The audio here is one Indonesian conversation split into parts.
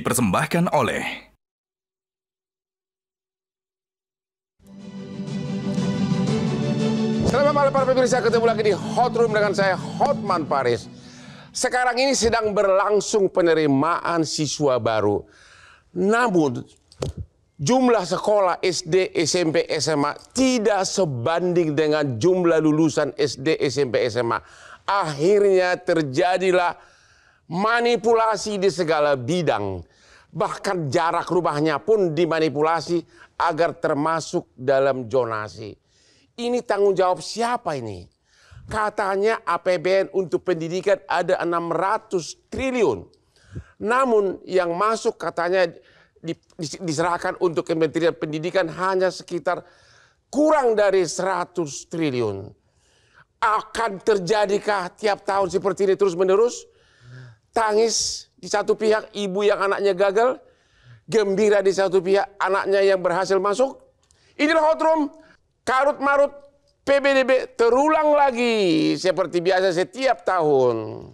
dipersembahkan oleh Selamat malam para pemirsa, ketemu lagi di Hot Room dengan saya Hotman Paris. Sekarang ini sedang berlangsung penerimaan siswa baru. Namun jumlah sekolah SD, SMP, SMA tidak sebanding dengan jumlah lulusan SD, SMP, SMA. Akhirnya terjadilah manipulasi di segala bidang. Bahkan jarak rumahnya pun dimanipulasi agar termasuk dalam jonasi. Ini tanggung jawab siapa ini? Katanya APBN untuk pendidikan ada 600 triliun. Namun yang masuk katanya diserahkan untuk Kementerian Pendidikan hanya sekitar kurang dari 100 triliun. Akan terjadikah tiap tahun seperti ini terus menerus? Tangis di satu pihak ibu yang anaknya gagal, gembira di satu pihak anaknya yang berhasil masuk. Inilah hot room, karut marut PBDB terulang lagi seperti biasa setiap tahun.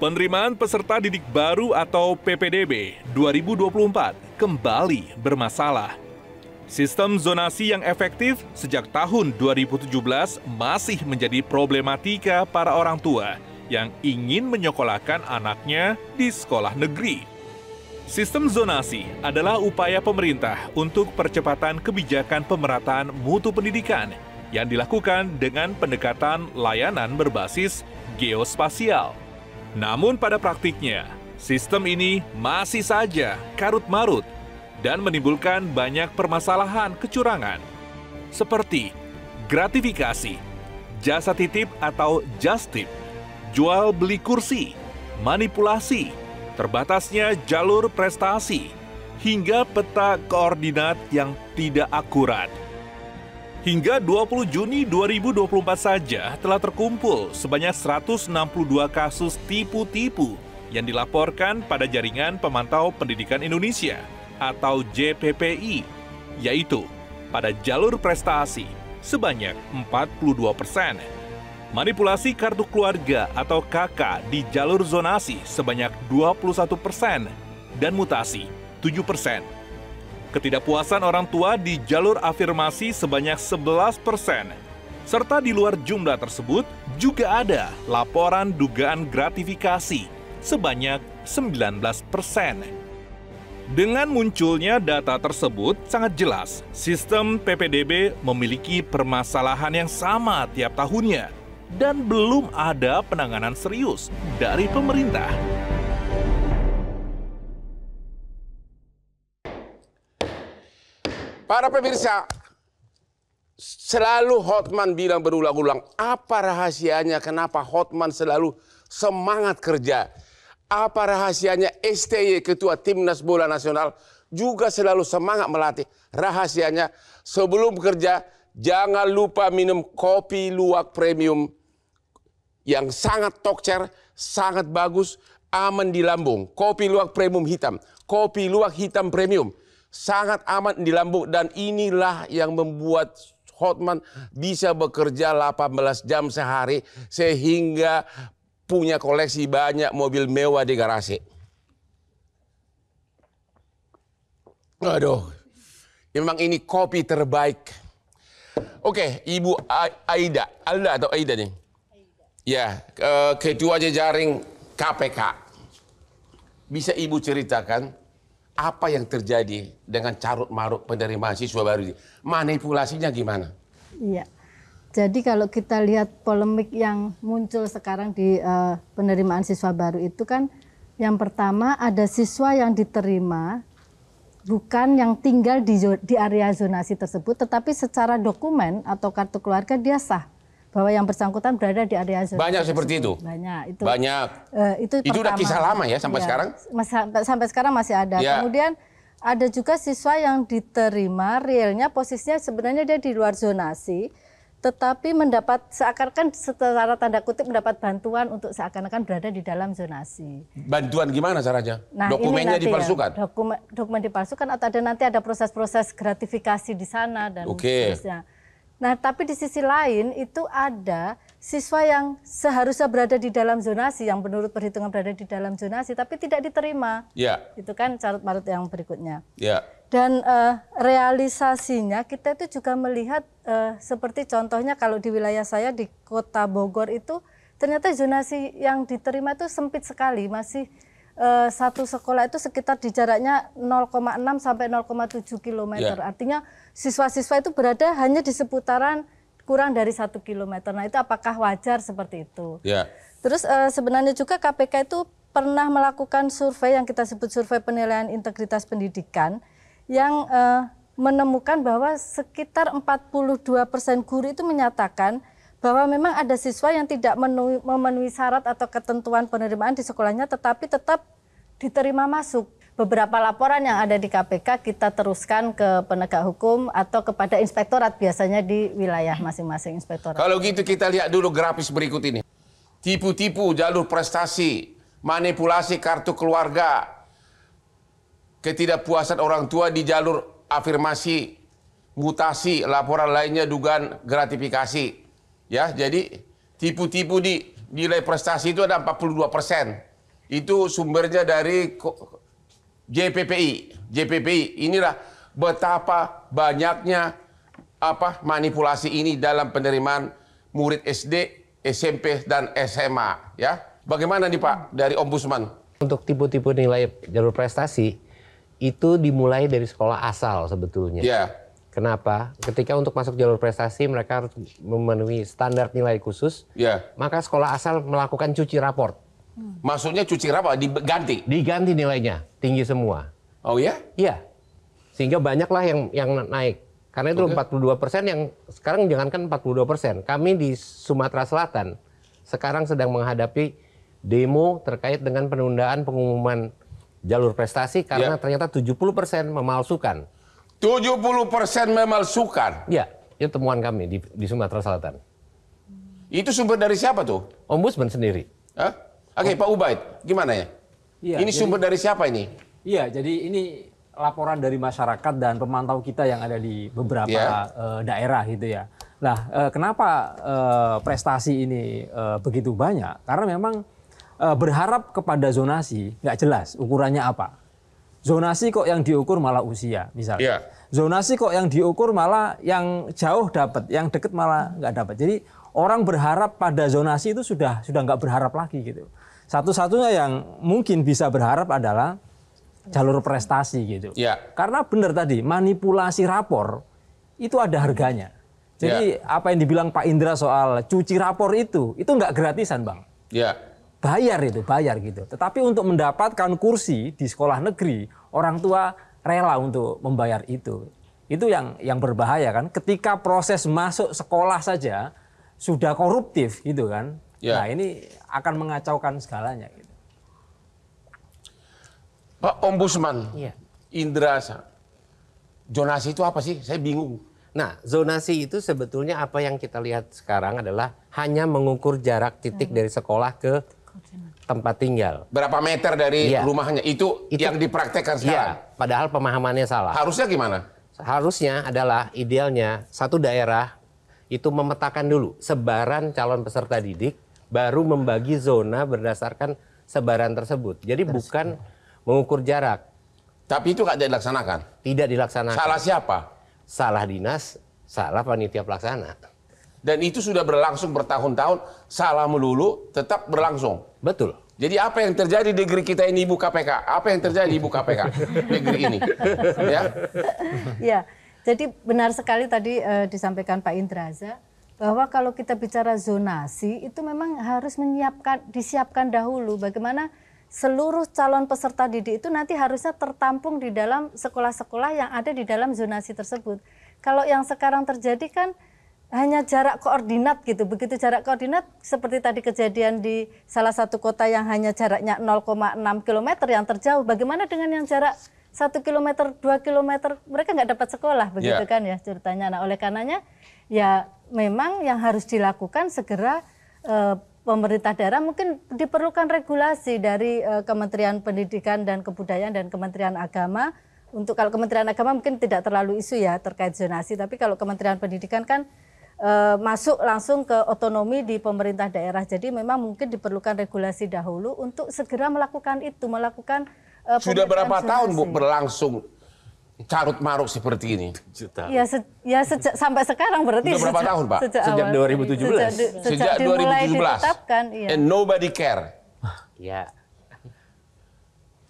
Penerimaan peserta didik baru atau PPDB 2024 kembali bermasalah. Sistem zonasi yang efektif sejak tahun 2017 masih menjadi problematika para orang tua yang ingin menyekolahkan anaknya di sekolah negeri. Sistem zonasi adalah upaya pemerintah untuk percepatan kebijakan pemerataan mutu pendidikan yang dilakukan dengan pendekatan layanan berbasis geospasial. Namun pada praktiknya, sistem ini masih saja karut-marut dan menimbulkan banyak permasalahan kecurangan, seperti gratifikasi, jasa titip atau just tip, jual beli kursi, manipulasi, terbatasnya jalur prestasi, hingga peta koordinat yang tidak akurat. Hingga 20 Juni 2024 saja telah terkumpul sebanyak 162 kasus tipu-tipu yang dilaporkan pada jaringan pemantau pendidikan Indonesia atau JPPI, yaitu pada jalur prestasi sebanyak 42 persen, manipulasi kartu keluarga atau KK di jalur zonasi sebanyak 21 persen, dan mutasi 7 persen. Ketidakpuasan orang tua di jalur afirmasi sebanyak 11 persen, serta di luar jumlah tersebut juga ada laporan dugaan gratifikasi sebanyak 19 persen. Dengan munculnya data tersebut sangat jelas, sistem PPDB memiliki permasalahan yang sama tiap tahunnya dan belum ada penanganan serius dari pemerintah. Para pemirsa, selalu Hotman bilang berulang-ulang, apa rahasianya kenapa Hotman selalu semangat kerja apa rahasianya STY Ketua Timnas Bola Nasional juga selalu semangat melatih. Rahasianya sebelum kerja jangan lupa minum kopi luwak premium yang sangat tokcer, sangat bagus, aman di lambung. Kopi luwak premium hitam, kopi luwak hitam premium. Sangat aman di lambung dan inilah yang membuat Hotman bisa bekerja 18 jam sehari sehingga punya koleksi banyak mobil mewah di garasi. Aduh, ya, memang ini kopi terbaik. Oke, Ibu Aida, Alda atau Aida nih? Aida. Ya, ketua jejaring KPK. Bisa Ibu ceritakan apa yang terjadi dengan carut marut penerimaan siswa baru ini? Manipulasinya gimana? Iya. Jadi kalau kita lihat polemik yang muncul sekarang di uh, penerimaan siswa baru itu kan yang pertama ada siswa yang diterima bukan yang tinggal di di area zonasi tersebut tetapi secara dokumen atau kartu keluarga dia sah bahwa yang bersangkutan berada di area zonasi. Banyak seperti itu. Banyak itu. Banyak. Uh, itu itu udah kisah lama ya sampai ya, sekarang? Mas, sampai sekarang masih ada. Ya. Kemudian ada juga siswa yang diterima realnya posisinya sebenarnya dia di luar zonasi tetapi mendapat seakan-akan secara tanda kutip mendapat bantuan untuk seakan-akan berada di dalam zonasi. Bantuan gimana caranya? Nah, Dokumennya ya. dipalsukan. Ya, dokumen, dokumen dipalsukan atau ada nanti ada proses-proses gratifikasi di sana dan okay. Nah, tapi di sisi lain itu ada siswa yang seharusnya berada di dalam zonasi yang menurut perhitungan berada di dalam zonasi tapi tidak diterima. Iya. Yeah. Itu kan carut marut yang berikutnya. Iya. Yeah dan uh, realisasinya kita itu juga melihat uh, seperti contohnya kalau di wilayah saya di kota Bogor itu ternyata zonasi yang diterima itu sempit sekali masih uh, satu sekolah itu sekitar di jaraknya 0,6 sampai 0,7 km yeah. artinya siswa-siswa itu berada hanya di seputaran kurang dari satu kilometer nah itu apakah wajar seperti itu yeah. terus uh, sebenarnya juga KPK itu pernah melakukan survei yang kita sebut survei penilaian integritas pendidikan yang uh, menemukan bahwa sekitar 42 persen guru itu menyatakan bahwa memang ada siswa yang tidak memenuhi syarat atau ketentuan penerimaan di sekolahnya tetapi tetap diterima masuk. Beberapa laporan yang ada di KPK kita teruskan ke penegak hukum atau kepada inspektorat biasanya di wilayah masing-masing inspektorat. Kalau gitu kita lihat dulu grafis berikut ini. Tipu-tipu jalur prestasi, manipulasi kartu keluarga, ketidakpuasan orang tua di jalur afirmasi, mutasi, laporan lainnya dugaan gratifikasi. Ya, jadi tipu-tipu di nilai prestasi itu ada 42 persen. Itu sumbernya dari JPPI. JPPI inilah betapa banyaknya apa manipulasi ini dalam penerimaan murid SD, SMP dan SMA ya. Bagaimana nih Pak dari Ombudsman? Untuk tipu-tipu nilai jalur prestasi itu dimulai dari sekolah asal sebetulnya. Yeah. Kenapa? Ketika untuk masuk jalur prestasi mereka harus memenuhi standar nilai khusus. Yeah. Maka sekolah asal melakukan cuci raport. Hmm. Maksudnya cuci raport diganti? Diganti nilainya, tinggi semua. Oh ya? Yeah? Iya. Sehingga banyaklah yang yang naik. Karena itu okay. 42 persen yang sekarang jangankan 42 persen. Kami di Sumatera Selatan sekarang sedang menghadapi demo terkait dengan penundaan pengumuman jalur prestasi karena ya. ternyata 70% memalsukan. 70% memalsukan? Iya, itu temuan kami di, di Sumatera Selatan. Itu sumber dari siapa tuh? Ombudsman sendiri. Hah? Oke, okay, Pak Ubaid, gimana ya? Iya, ini jadi, sumber dari siapa ini? Iya, jadi ini laporan dari masyarakat dan pemantau kita yang ada di beberapa ya. uh, daerah gitu ya. Nah, uh, kenapa uh, prestasi ini begitu banyak? Karena memang Eh, berharap kepada zonasi nggak jelas ukurannya apa. Zonasi kok yang diukur malah usia misalnya. Yeah. Zonasi kok yang diukur malah yang jauh dapat, yang deket malah nggak dapat. Jadi orang berharap pada zonasi itu sudah sudah nggak berharap lagi gitu. Satu-satunya yang mungkin bisa berharap adalah jalur prestasi gitu. Yeah. Karena benar tadi manipulasi rapor itu ada harganya. Jadi yeah. apa yang dibilang Pak Indra soal cuci rapor itu itu nggak gratisan bang. Yeah bayar itu bayar gitu. Tetapi untuk mendapatkan kursi di sekolah negeri orang tua rela untuk membayar itu. Itu yang yang berbahaya kan. Ketika proses masuk sekolah saja sudah koruptif gitu kan. Ya. Nah ini akan mengacaukan segalanya. Gitu. Pak Ombudsman, Iya. Indra, zonasi itu apa sih? Saya bingung. Nah, zonasi itu sebetulnya apa yang kita lihat sekarang adalah hanya mengukur jarak titik hmm. dari sekolah ke tempat tinggal. Berapa meter dari ya. rumahnya itu, itu yang dipraktekkan iya, sekarang. Ya, padahal pemahamannya salah. Harusnya gimana? Harusnya adalah idealnya satu daerah itu memetakan dulu sebaran calon peserta didik, baru membagi zona berdasarkan sebaran tersebut. Jadi Terus. bukan mengukur jarak. Tapi itu tidak dilaksanakan. Tidak dilaksanakan. Salah siapa? Salah dinas, salah panitia pelaksana. Dan itu sudah berlangsung bertahun-tahun, salah melulu, tetap berlangsung. Betul. Jadi apa yang terjadi di negeri kita ini Ibu KPK? Apa yang terjadi di Ibu KPK negeri ini? Ya. ya. Jadi benar sekali tadi e, disampaikan Pak Indraza bahwa kalau kita bicara zonasi itu memang harus menyiapkan disiapkan dahulu bagaimana seluruh calon peserta didik itu nanti harusnya tertampung di dalam sekolah-sekolah yang ada di dalam zonasi tersebut. Kalau yang sekarang terjadi kan hanya jarak koordinat gitu. Begitu jarak koordinat seperti tadi kejadian di salah satu kota yang hanya jaraknya 0,6 km yang terjauh. Bagaimana dengan yang jarak 1 km, 2 km? Mereka nggak dapat sekolah begitu yeah. kan ya ceritanya. Nah, oleh karenanya ya memang yang harus dilakukan segera e, pemerintah daerah mungkin diperlukan regulasi dari e, Kementerian Pendidikan dan Kebudayaan dan Kementerian Agama untuk kalau Kementerian Agama mungkin tidak terlalu isu ya terkait zonasi, tapi kalau Kementerian Pendidikan kan Eh, masuk langsung ke otonomi di pemerintah daerah. Jadi memang mungkin diperlukan regulasi dahulu untuk segera melakukan itu, melakukan uh, Sudah berapa zonasi. tahun Bu berlangsung carut marut seperti ini? Ya, se ya sejak sampai sekarang berarti. Sudah berapa sejak, tahun Pak? Sejak, sejak 2017. Sejak, sejak, sejak 2017. Iya. And nobody care. Ya.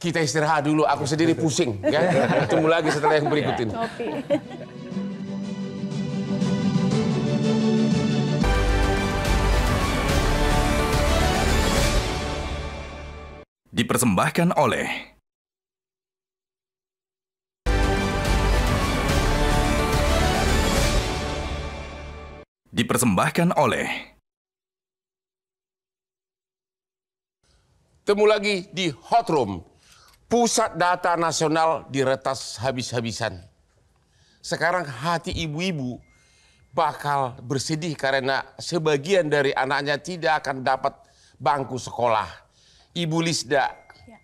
Kita istirahat dulu, aku sendiri pusing. Kan? Ketemu lagi setelah yang berikut ini. dipersembahkan oleh dipersembahkan oleh Temu lagi di Hot Room. Pusat Data Nasional diretas habis-habisan. Sekarang hati ibu-ibu bakal bersedih karena sebagian dari anaknya tidak akan dapat bangku sekolah. Ibu Lisda, ya.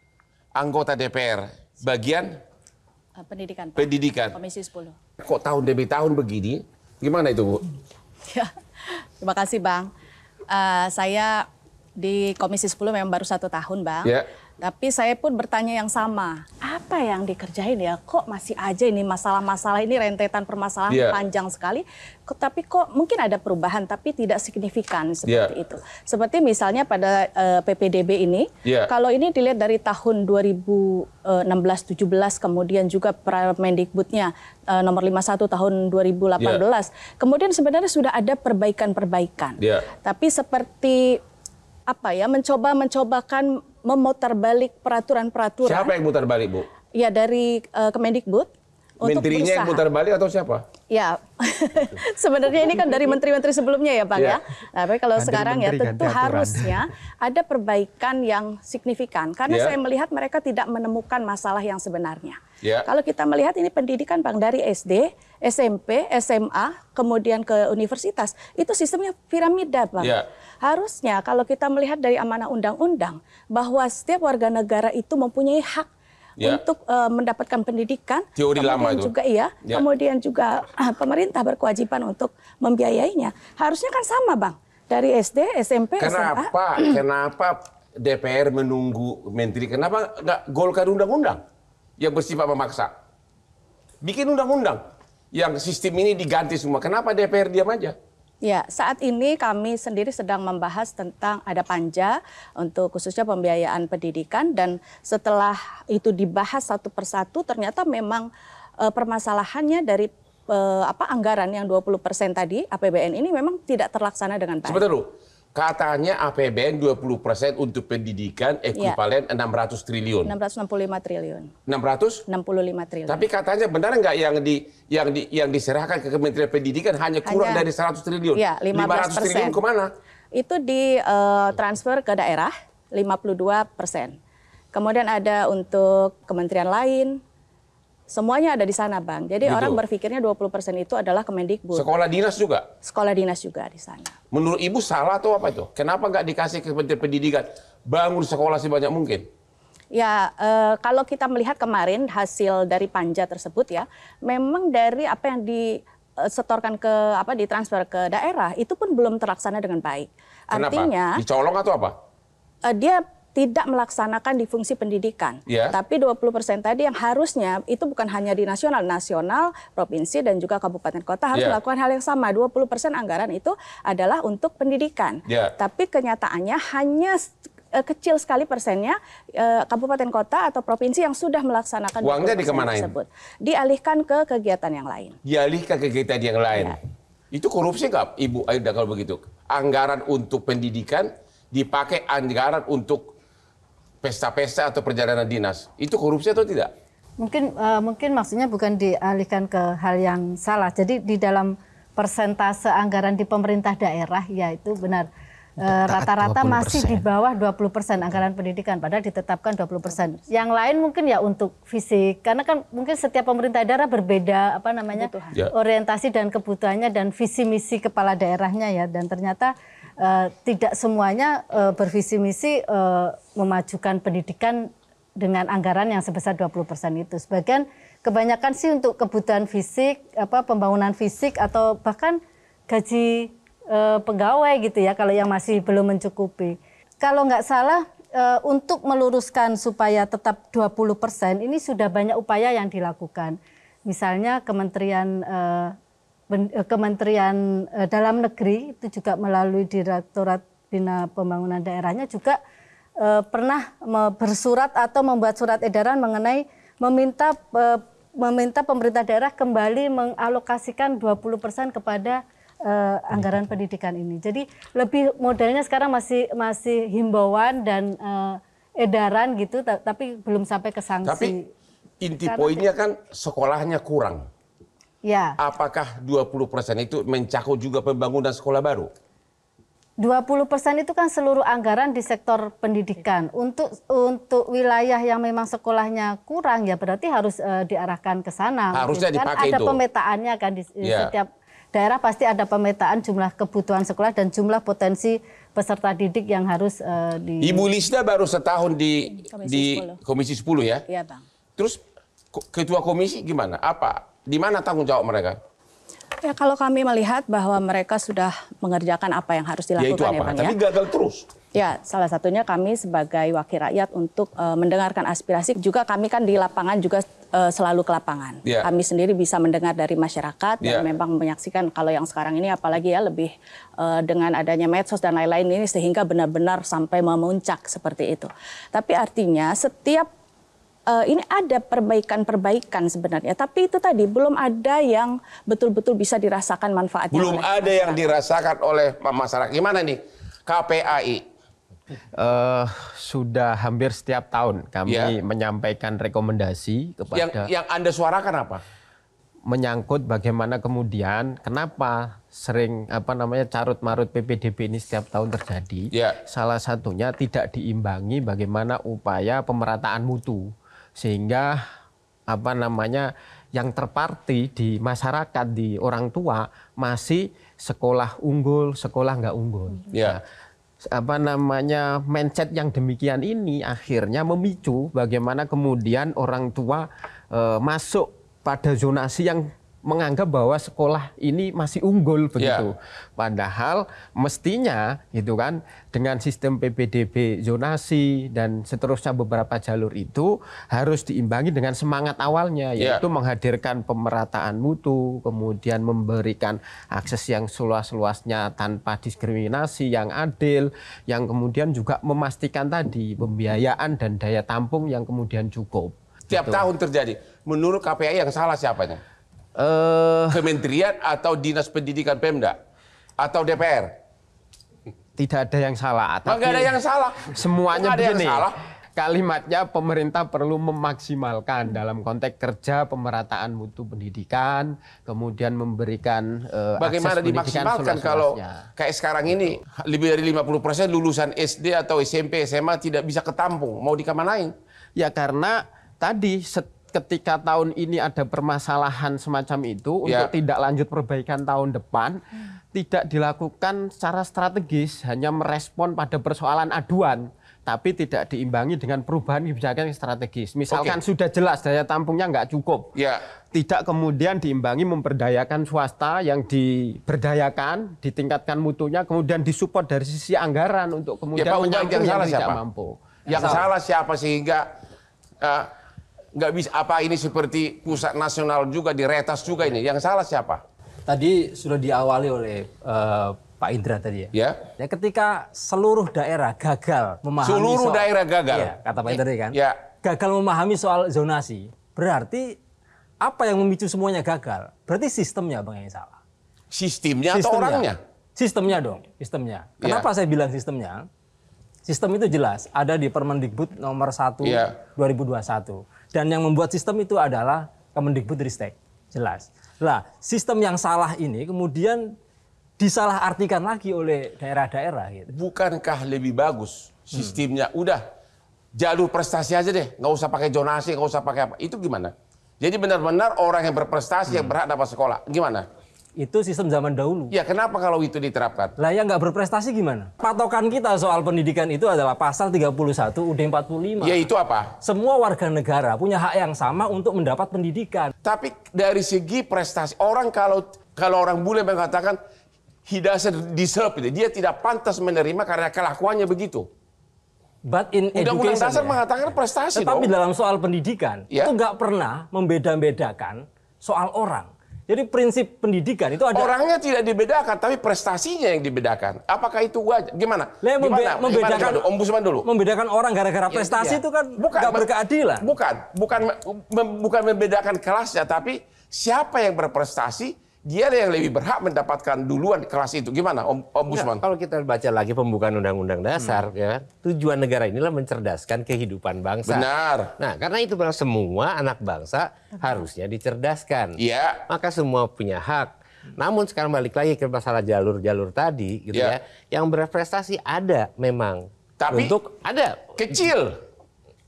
anggota DPR, bagian eh, pendidikan. Pak. Pendidikan. Komisi 10. Kok tahun demi tahun begini? Gimana itu, Bu? Ya. Terima kasih, Bang. Uh, saya di Komisi 10 memang baru satu tahun, Bang. Ya. Tapi saya pun bertanya yang sama. Apa yang dikerjain ya? Kok masih aja ini masalah-masalah ini rentetan permasalahan yeah. panjang sekali. Tapi kok mungkin ada perubahan tapi tidak signifikan seperti yeah. itu. Seperti misalnya pada uh, eh, PPDB ini, yeah. kalau ini dilihat dari tahun 2016-17 kemudian juga Permendikbudnya uh, eh, nomor 51 tahun 2018. Yeah. Kemudian sebenarnya sudah ada perbaikan-perbaikan. Yeah. Tapi seperti apa ya mencoba mencobakan memutar balik peraturan-peraturan. Siapa yang putar balik, Bu? Ya dari uh, Kemendikbud untuk Menterinya yang putar balik atau siapa? Ya, sebenarnya ini kan dari menteri-menteri sebelumnya ya Bang ya. ya. Nah, tapi kalau ganti sekarang ya tentu harusnya ada perbaikan yang signifikan. Karena ya. saya melihat mereka tidak menemukan masalah yang sebenarnya. Ya. Kalau kita melihat ini pendidikan Bang dari SD, SMP, SMA, kemudian ke universitas, itu sistemnya piramida Bang. Ya. Harusnya kalau kita melihat dari amanah undang-undang bahwa setiap warga negara itu mempunyai hak yeah. untuk uh, mendapatkan pendidikan. Teori lama itu. Juga iya. Yeah. Kemudian juga uh, pemerintah berkewajiban untuk membiayainya. Harusnya kan sama, Bang. Dari SD, SMP, kenapa, SMA. Kenapa? DPR menunggu menteri? Kenapa nggak Golkar undang-undang yang bersifat memaksa? Bikin undang-undang yang sistem ini diganti semua. Kenapa DPR diam aja? Ya, saat ini kami sendiri sedang membahas tentang ada panja untuk khususnya pembiayaan pendidikan dan setelah itu dibahas satu persatu ternyata memang e, permasalahannya dari e, apa anggaran yang 20% tadi APBN ini memang tidak terlaksana dengan baik. Sebentar dulu katanya APBN 20% untuk pendidikan iya. ekuivalen ya. 600 triliun. 665 triliun. 600? 65 triliun. Tapi katanya benar nggak yang di yang di yang diserahkan ke Kementerian Pendidikan hanya kurang hanya, dari 100 triliun. Ya, 15%. 500 triliun kemana? Itu di uh, transfer ke daerah 52%. Kemudian ada untuk kementerian lain, Semuanya ada di sana, Bang. Jadi gitu. orang berpikirnya 20% itu adalah Kemendikbud. Sekolah dinas juga? Sekolah dinas juga di sana. Menurut Ibu salah atau apa itu? Kenapa nggak dikasih ke Menteri Pendidikan? Bangun sekolah banyak mungkin. Ya, e, kalau kita melihat kemarin hasil dari panja tersebut ya, memang dari apa yang di eh, setorkan ke apa ditransfer ke daerah itu pun belum terlaksana dengan baik. Kenapa? Artinya dicolong atau apa? Uh, dia tidak melaksanakan di fungsi pendidikan. Yeah. Tapi 20% tadi yang harusnya itu bukan hanya di nasional, nasional, provinsi dan juga kabupaten kota harus yeah. melakukan hal yang sama. 20% anggaran itu adalah untuk pendidikan. Yeah. Tapi kenyataannya hanya eh, kecil sekali persennya eh, kabupaten kota atau provinsi yang sudah melaksanakan uangnya dikemanain tersebut. dialihkan ke kegiatan yang lain dialihkan ke kegiatan yang lain ya. itu korupsi nggak ibu Ayu? kalau begitu anggaran untuk pendidikan dipakai anggaran untuk pesta-pesta atau perjalanan dinas itu korupsi atau tidak? Mungkin uh, mungkin maksudnya bukan dialihkan ke hal yang salah. Jadi di dalam persentase anggaran di pemerintah daerah ya itu benar Eh, rata-rata masih di bawah 20 persen anggaran pendidikan, padahal ditetapkan 20 persen. Yang lain mungkin ya untuk fisik, karena kan mungkin setiap pemerintah daerah berbeda apa namanya ya. orientasi dan kebutuhannya dan visi misi kepala daerahnya ya, dan ternyata uh, tidak semuanya uh, bervisi misi uh, memajukan pendidikan dengan anggaran yang sebesar 20 persen itu. Sebagian kebanyakan sih untuk kebutuhan fisik, apa pembangunan fisik atau bahkan gaji e, pegawai gitu ya kalau yang masih belum mencukupi. Kalau nggak salah e, untuk meluruskan supaya tetap 20 persen ini sudah banyak upaya yang dilakukan. Misalnya Kementerian e, Kementerian e, Dalam Negeri itu juga melalui Direktorat Bina Pembangunan Daerahnya juga e, pernah bersurat atau membuat surat edaran mengenai meminta e, meminta pemerintah daerah kembali mengalokasikan 20% kepada uh, anggaran pendidikan ini. Jadi lebih modelnya sekarang masih masih himbauan dan uh, edaran gitu, tapi belum sampai ke sanksi. Tapi inti Karena poinnya kan sekolahnya kurang. Ya. Apakah 20% itu mencakup juga pembangunan sekolah baru? 20% itu kan seluruh anggaran di sektor pendidikan. Untuk untuk wilayah yang memang sekolahnya kurang ya berarti harus uh, diarahkan ke sana. Harusnya gitu kan. dipakai kan ada itu. pemetaannya kan di ya. setiap daerah pasti ada pemetaan jumlah kebutuhan sekolah dan jumlah potensi peserta didik yang harus uh, di Ibu Lisda baru setahun di komisi di 10. komisi 10 ya. Iya, Bang. Terus ketua komisi gimana? Apa di mana tanggung jawab mereka? Ya kalau kami melihat bahwa mereka sudah mengerjakan apa yang harus ya, dilakukan ya, apa? ya Bang Tapi ya. Tapi gagal terus. Ya, salah satunya kami sebagai wakil rakyat untuk uh, mendengarkan aspirasi juga kami kan di lapangan juga uh, selalu ke lapangan. Yeah. Kami sendiri bisa mendengar dari masyarakat yeah. dan ya. memang menyaksikan kalau yang sekarang ini apalagi ya lebih uh, dengan adanya medsos dan lain-lain ini sehingga benar-benar sampai memuncak seperti itu. Tapi artinya setiap uh, ini ada perbaikan-perbaikan sebenarnya, tapi itu tadi belum ada yang betul-betul bisa dirasakan manfaatnya. Belum ada masyarakat. yang dirasakan oleh masyarakat. Gimana nih KPAI? uh, sudah hampir setiap tahun kami ya. menyampaikan rekomendasi kepada yang, yang Anda suarakan apa? menyangkut bagaimana kemudian kenapa sering apa namanya carut marut PPDB ini setiap tahun terjadi. ya. Salah satunya tidak diimbangi bagaimana upaya pemerataan mutu sehingga apa namanya yang terparti di masyarakat di orang tua masih sekolah unggul sekolah nggak unggul. ya. Nah, apa namanya mindset yang demikian ini akhirnya memicu bagaimana kemudian orang tua e, masuk pada zonasi yang menganggap bahwa sekolah ini masih unggul begitu. Yeah. Padahal mestinya gitu kan dengan sistem PPDB zonasi dan seterusnya beberapa jalur itu harus diimbangi dengan semangat awalnya ya. yaitu yeah. menghadirkan pemerataan mutu, kemudian memberikan akses yang seluas-luasnya tanpa diskriminasi yang adil, yang kemudian juga memastikan tadi pembiayaan dan daya tampung yang kemudian cukup. setiap gitu. tahun terjadi. Menurut KPI yang salah siapanya? Uh, Kementerian atau dinas pendidikan Pemda atau DPR? Tidak ada yang salah. Tapi Enggak ada yang salah. Semuanya ada begini. Yang salah. Kalimatnya pemerintah perlu memaksimalkan dalam konteks kerja pemerataan mutu pendidikan, kemudian memberikan uh, bagaimana dimaksimalkan kalau kayak sekarang ini lebih dari 50% persen lulusan SD atau SMP SMA tidak bisa ketampung, mau di kamar lain Ya karena tadi set ketika tahun ini ada permasalahan semacam itu ya. untuk tidak lanjut perbaikan tahun depan tidak dilakukan secara strategis hanya merespon pada persoalan aduan tapi tidak diimbangi dengan perubahan kebijakan strategis. Misalkan okay. sudah jelas daya tampungnya nggak cukup, yeah. tidak kemudian diimbangi memperdayakan swasta yang diberdayakan, ditingkatkan mutunya, kemudian disupport dari sisi anggaran untuk kemudian ya, Pak, yang, yang, yang salah tidak siapa? mampu. Yang salah. salah siapa sehingga uh, nggak bisa apa ini seperti pusat nasional juga diretas juga ini. Yang salah siapa? Tadi sudah diawali oleh uh, Pak Indra tadi ya. Ya. yeah. ketika seluruh daerah gagal memahami seluruh soal, daerah gagal. iya, kata Pak Indra kan. Ya. Gagal memahami soal zonasi. Berarti apa yang memicu semuanya gagal? Berarti sistemnya Bang yang salah. Sistemnya, sistemnya atau orangnya? Sistemnya dong, sistemnya. Ya. Kenapa yeah. saya bilang sistemnya? Sistem itu jelas ada di Permendikbud nomor 1 yeah. 2021 dan yang membuat sistem itu adalah Kemendikbudristek. Jelas. Nah, sistem yang salah ini kemudian disalahartikan lagi oleh daerah-daerah gitu. Bukankah lebih bagus sistemnya hmm. udah jalur prestasi aja deh, nggak usah pakai jonasi, nggak usah pakai apa. Itu gimana? Jadi benar-benar orang yang berprestasi hmm. yang berhak dapat sekolah. Gimana? Itu sistem zaman dahulu. Ya kenapa kalau itu diterapkan? Lah yang nggak berprestasi gimana? Patokan kita soal pendidikan itu adalah pasal 31 UUD 45. Ya itu apa? Semua warga negara punya hak yang sama untuk mendapat pendidikan. Tapi dari segi prestasi orang kalau kalau orang bule mengatakan he doesn't deserve itu. Dia tidak pantas menerima karena kelakuannya begitu. But in Undang-undang ya. dasar ya, mengatakan prestasi Tetapi dong. dalam soal pendidikan, yeah. itu nggak pernah membeda-bedakan soal orang. Jadi prinsip pendidikan itu ada orangnya tidak dibedakan, tapi prestasinya yang dibedakan. Apakah itu wajar? Gimana? Le, membe membedakan, Membedakan Gimana? ombudsman dulu. Membedakan orang gara-gara iya, prestasi ya, itu kan bukan gak berkeadilan. Bukan, bukan, bukan membedakan kelasnya, tapi siapa yang berprestasi dia ada yang lebih berhak mendapatkan duluan kelas itu. Gimana Om Ombudsman? Nah, kalau kita baca lagi pembukaan Undang-Undang Dasar, hmm. ya tujuan negara inilah mencerdaskan kehidupan bangsa. Benar. Nah, karena itu semua anak bangsa harusnya dicerdaskan. Iya. Maka semua punya hak. Namun sekarang balik lagi ke masalah jalur-jalur tadi, gitu ya. ya. Yang berprestasi ada memang. Tapi untuk ada kecil.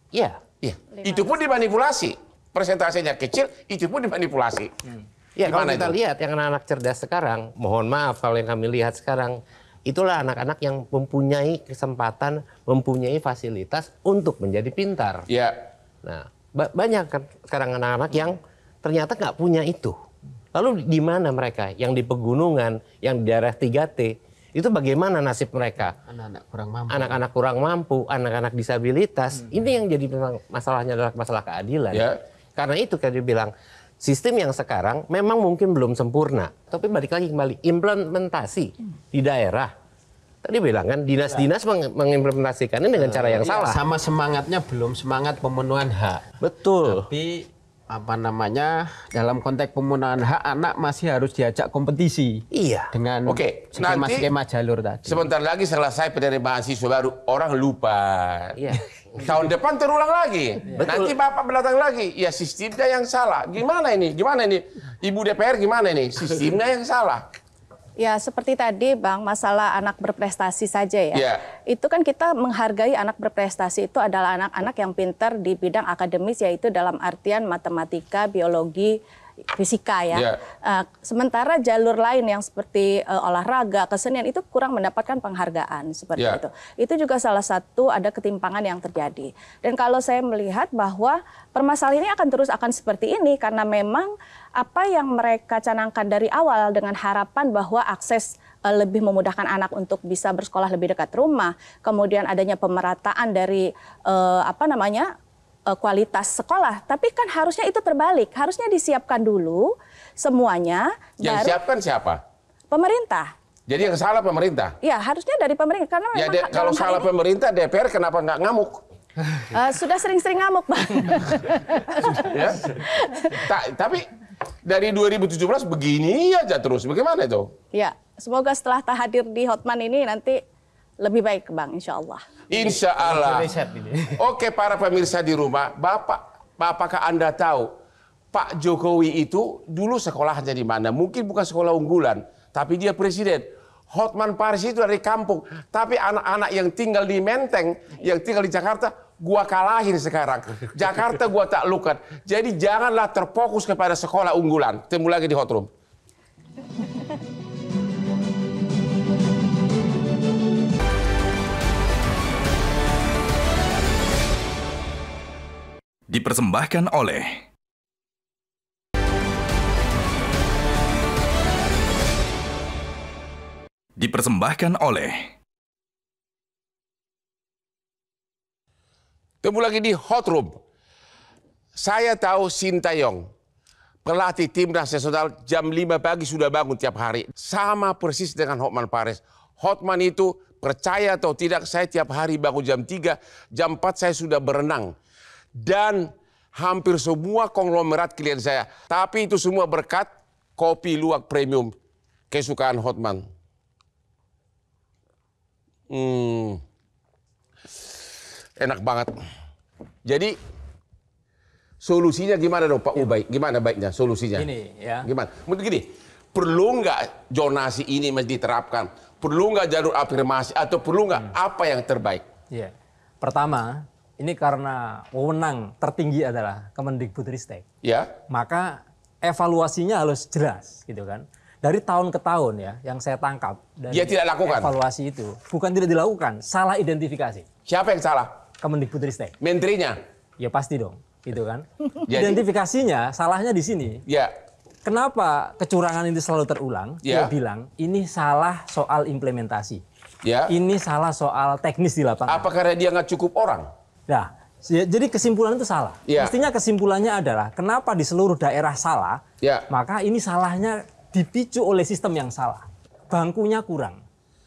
Iya. Iya. Itu pun dimanipulasi. Persentasenya kecil, itu pun dimanipulasi. Hmm. Ya kalau kita itu? lihat yang anak-anak cerdas sekarang, mohon maaf kalau yang kami lihat sekarang, itulah anak-anak yang mempunyai kesempatan, mempunyai fasilitas untuk menjadi pintar. Ya. Nah, ba banyak kan sekarang anak-anak yang ternyata nggak punya itu. Lalu di mana mereka? Yang di pegunungan, yang di daerah 3T, itu bagaimana nasib mereka? Anak-anak kurang mampu. Anak-anak kurang mampu, anak-anak disabilitas. Hmm. Ini yang jadi masalahnya adalah masalah keadilan. Ya. Karena itu kan dia bilang, sistem yang sekarang memang mungkin belum sempurna. Tapi balik lagi kembali, implementasi di daerah tadi bilang kan dinas-dinas meng mengimplementasikannya dengan eh, cara yang iya, salah. Sama semangatnya belum semangat pemenuhan hak. Betul. Tapi apa namanya dalam konteks pemenuhan hak anak masih harus diajak kompetisi. Iya. Dengan Oke, skema nanti, skema jalur tadi. Sebentar lagi selesai penerimaan siswa baru orang lupa. Iya. Tahun depan terulang lagi. iya. Nanti bapak belakang lagi. Ya sistemnya yang salah. Gimana ini? Gimana ini? Ibu DPR gimana ini? Sistemnya yang salah. Ya, seperti tadi Bang, masalah anak berprestasi saja ya. Yeah. Itu kan kita menghargai anak berprestasi itu adalah anak-anak yang pintar di bidang akademis yaitu dalam artian matematika, biologi, fisika ya. Yeah. Ya. Uh, sementara jalur lain yang seperti uh, olahraga, kesenian itu kurang mendapatkan penghargaan seperti yeah. itu. Itu juga salah satu ada ketimpangan yang terjadi. Dan kalau saya melihat bahwa permasalahan ini akan terus akan seperti ini karena memang apa yang mereka canangkan dari awal dengan harapan bahwa akses eh, lebih memudahkan anak untuk bisa bersekolah lebih dekat rumah, kemudian adanya pemerataan dari eh, apa namanya eh, kualitas sekolah. Tapi kan harusnya itu terbalik, harusnya disiapkan dulu semuanya. Yang baru... siapkan siapa? Pemerintah. Jadi yang salah pemerintah? Ya harusnya dari pemerintah karena ya, de- kalau salah ini... pemerintah DPR kenapa nggak ngamuk? Uh, sudah sering-sering ngamuk, Pak. ya? Ta tapi dari 2017 begini aja terus. Bagaimana itu? Ya, semoga setelah tak hadir di Hotman ini nanti lebih baik Bang, insya Allah. Insya Allah. Oke para pemirsa di rumah, Bapak, apakah Anda tahu Pak Jokowi itu dulu sekolahnya di mana? Mungkin bukan sekolah unggulan, tapi dia presiden. Hotman Paris itu dari kampung, tapi anak-anak yang tinggal di Menteng, yang tinggal di Jakarta, gua kalahin sekarang. Jakarta gua tak lukat. Jadi janganlah terfokus kepada sekolah unggulan. Temu lagi di Hot Dipersembahkan oleh Dipersembahkan oleh Temu lagi di hot room. Saya tahu Sinta Sintayong, pelatih tim nasional jam 5 pagi sudah bangun tiap hari. Sama persis dengan Hotman Paris. Hotman itu percaya atau tidak saya tiap hari bangun jam 3, jam 4 saya sudah berenang. Dan hampir semua konglomerat klien saya. Tapi itu semua berkat kopi luwak premium kesukaan Hotman. Hmm enak banget. Jadi solusinya gimana dong Pak Ubay? Gimana baiknya solusinya? Ini ya. Gimana? Mungkin gini, perlu nggak jonasi ini mesti diterapkan? Perlu nggak jalur afirmasi atau perlu nggak hmm. apa yang terbaik? Ya. Pertama, ini karena wewenang tertinggi adalah Kemendikbudristek. Ya. Maka evaluasinya harus jelas gitu kan. Dari tahun ke tahun ya, yang saya tangkap. Dari Dia tidak lakukan. Evaluasi itu bukan tidak dilakukan, salah identifikasi. Siapa yang salah? Kemendikbudristek. Menterinya? Ya pasti dong, gitu kan. Jadi, Identifikasinya salahnya di sini. Ya. Kenapa kecurangan ini selalu terulang? Ya. Dia bilang ini salah soal implementasi. Ya. Ini salah soal teknis di lapangan. Apa karena dia nggak cukup orang? Nah, ya, jadi kesimpulan itu salah. Ya. Mestinya kesimpulannya adalah kenapa di seluruh daerah salah? Ya. Maka ini salahnya dipicu oleh sistem yang salah. Bangkunya kurang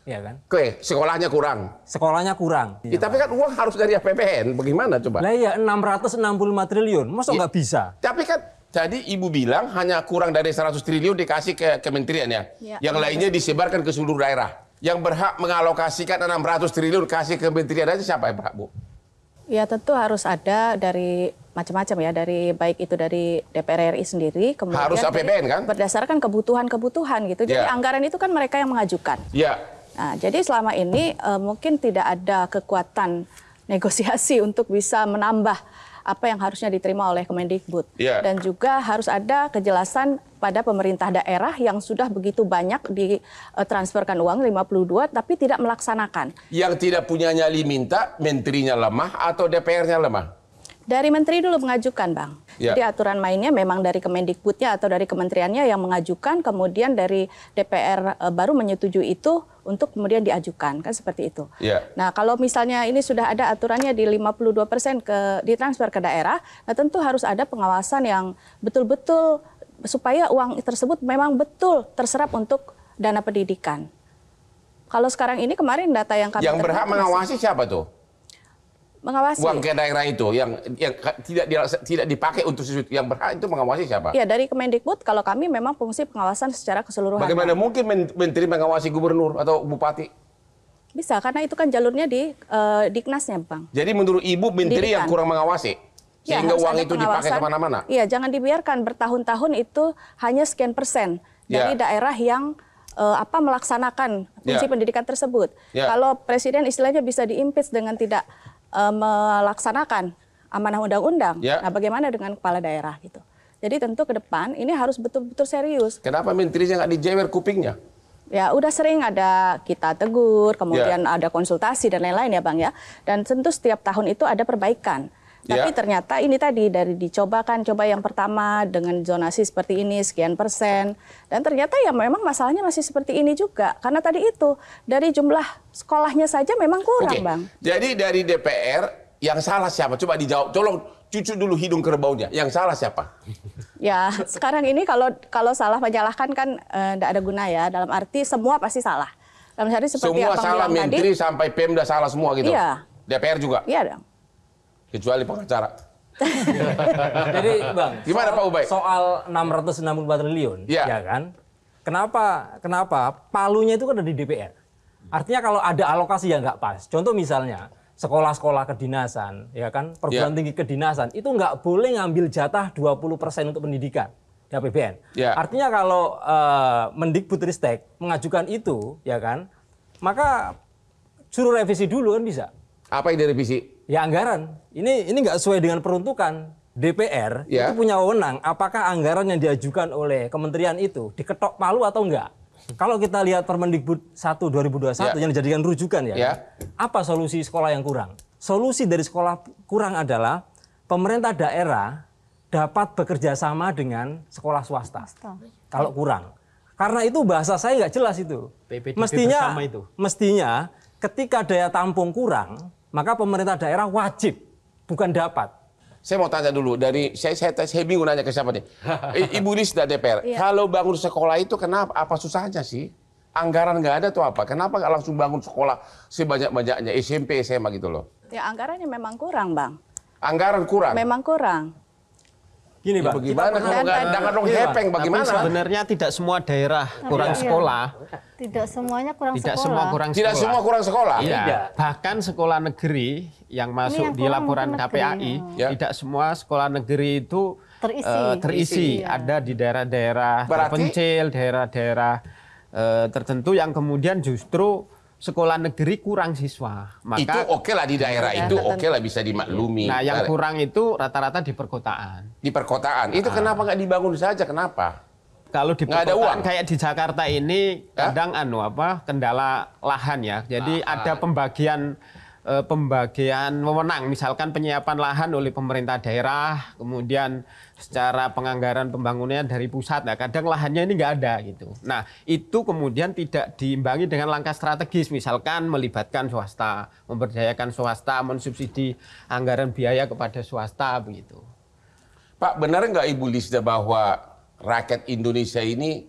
ya kan? Oke, sekolahnya kurang. Sekolahnya kurang. Ya, tapi kan uang harus dari APBN, bagaimana coba? Lah ya 665 triliun, masa iya. nggak ya, bisa? Tapi kan jadi Ibu bilang hanya kurang dari 100 triliun dikasih ke kementerian ya. Iya. Yang lainnya disebarkan ke seluruh daerah. Yang berhak mengalokasikan 600 triliun kasih ke kementerian aja siapa ya Pak Bu? Ya tentu harus ada dari macam-macam ya dari baik itu dari DPR RI sendiri kemudian harus APBN kan berdasarkan kebutuhan-kebutuhan gitu. Jadi yeah. anggaran itu kan mereka yang mengajukan. Ya. Nah, jadi selama ini uh, mungkin tidak ada kekuatan negosiasi untuk bisa menambah apa yang harusnya diterima oleh Kemendikbud. Yeah. Dan juga harus ada kejelasan pada pemerintah daerah yang sudah begitu banyak ditransferkan eh, uang 52 tapi tidak melaksanakan. Yang tidak punya nyali minta, menterinya lemah atau DPR-nya lemah? Dari menteri dulu mengajukan, Bang. Ya. Jadi aturan mainnya memang dari Kemendikbudnya atau dari kementeriannya yang mengajukan, kemudian dari DPR eh, baru menyetujui itu untuk kemudian diajukan, kan seperti itu. Ya. Nah, kalau misalnya ini sudah ada aturannya di 52 persen ke ditransfer ke daerah, nah tentu harus ada pengawasan yang betul-betul supaya uang tersebut memang betul terserap untuk dana pendidikan. Kalau sekarang ini kemarin data yang kami yang berhak mengawasi siapa tuh? mengawasi uang ke daerah itu yang yang tidak tidak dipakai untuk sesuatu yang berhak itu mengawasi siapa? Ya dari Kemendikbud kalau kami memang fungsi pengawasan secara keseluruhan. Bagaimana mungkin menteri mengawasi gubernur atau bupati? Bisa karena itu kan jalurnya di uh, eh, Diknasnya, Bang. Jadi menurut Ibu menteri Didikan. yang kurang mengawasi? Ya, sehingga ya, uang itu dipakai kemana-mana? Iya, jangan dibiarkan bertahun-tahun itu hanya sekian persen ya. dari daerah yang uh, apa melaksanakan fungsi yeah. pendidikan tersebut. Yeah. Kalau presiden istilahnya bisa diimpeach dengan tidak uh, melaksanakan amanah undang-undang. Ya. Nah, bagaimana dengan kepala daerah gitu? Jadi tentu ke depan ini harus betul-betul serius. Kenapa menterinya nggak dijewer kupingnya? Ya udah sering ada kita tegur, kemudian ya. ada konsultasi dan lain-lain ya Bang ya. Dan tentu setiap tahun itu ada perbaikan. Tapi yeah. ternyata ini tadi dari dicoba kan coba yang pertama dengan zonasi seperti ini sekian persen dan ternyata ya memang masalahnya masih seperti ini juga karena tadi itu dari jumlah sekolahnya saja memang kurang, okay. Bang. Jadi dari DPR yang salah siapa? Coba dijawab. Tolong cucu dulu hidung kerbaunya. Yang salah siapa? Ya, sekarang ini kalau kalau salah menyalahkan kan tidak eh, ada guna ya. Dalam arti semua pasti salah. Dalam arti seperti semua salah menteri tadi, sampai Pemda salah semua gitu. Iya. DPR juga. Iya dong kecuali pengacara. Jadi Bang, gimana soal, Pak Ubay? Soal 664 triliun, ya. ya kan? Kenapa kenapa palunya itu kan ada di DPR? Artinya kalau ada alokasi yang nggak pas. Contoh misalnya sekolah-sekolah kedinasan, ya kan? Perguruan ya. tinggi kedinasan itu nggak boleh ngambil jatah 20% untuk pendidikan di APBN. Ya. Iya. Artinya kalau uh, Mendikbudristek mengajukan itu, ya kan? Maka suruh revisi dulu kan bisa. Apa yang direvisi? Ya anggaran. Ini ini nggak sesuai dengan peruntukan. DPR ya. itu punya wewenang apakah anggaran yang diajukan oleh kementerian itu diketok palu atau enggak. Kalau kita lihat Permendikbud 1 2021 ya. yang dijadikan rujukan ya, ya. Apa solusi sekolah yang kurang? Solusi dari sekolah kurang adalah pemerintah daerah dapat bekerja sama dengan sekolah swasta. Kalau kurang. Karena itu bahasa saya nggak jelas itu. PPDB mestinya itu. mestinya ketika daya tampung kurang, maka pemerintah daerah wajib, bukan dapat. Saya mau tanya dulu dari saya saya, saya, saya bingung nanya ke siapa nih. Ibu Lisda DPR, iya. kalau bangun sekolah itu kenapa apa susahnya sih? Anggaran nggak ada tuh apa? Kenapa nggak langsung bangun sekolah sebanyak-banyaknya SMP SMA gitu loh? Ya anggarannya memang kurang bang. Anggaran kurang. Memang kurang. Gini, iya, Pak. Bagaimana kalau nggak ada rong hepeng bagaimana? sebenarnya tidak semua daerah iya. kurang sekolah. Tidak semuanya kurang tidak sekolah. Semua kurang sekolah. semua kurang sekolah. Iya. Tidak. Bahkan sekolah negeri yang masuk yang di laporan KPAI, ya. ya. tidak semua sekolah negeri itu terisi. Uh, terisi. Iya. Ada di daerah-daerah terpencil, daerah-daerah uh, tertentu yang kemudian justru sekolah negeri kurang siswa. Maka, itu oke okay lah di daerah ya, itu oke okay lah bisa dimaklumi. Nah yang kurang itu rata-rata di perkotaan. Di perkotaan. Itu ah. kenapa nggak dibangun saja? Kenapa? Kalau di perkotaan ada uang. kayak di Jakarta ini kadang anu apa kendala lahan ya. Jadi ah. ah. ada pembagian Eh, pembagian wewenang, misalkan penyiapan lahan oleh pemerintah daerah, kemudian secara penganggaran pembangunannya dari pusat. Nah, kadang lahannya ini nggak ada gitu. Nah, itu kemudian tidak diimbangi dengan langkah strategis, misalkan melibatkan swasta, memberdayakan swasta, mensubsidi anggaran biaya kepada swasta begitu. Pak, benar nggak Ibu Lisda bahwa rakyat Indonesia ini